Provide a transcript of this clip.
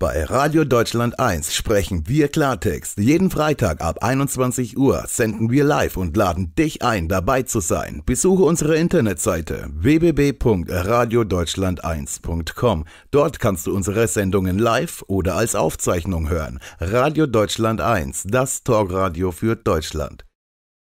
Bei Radio Deutschland 1 sprechen wir Klartext. Jeden Freitag ab 21 Uhr senden wir live und laden dich ein, dabei zu sein. Besuche unsere Internetseite www.radiodeutschland1.com. Dort kannst du unsere Sendungen live oder als Aufzeichnung hören. Radio Deutschland 1, das Talkradio für Deutschland.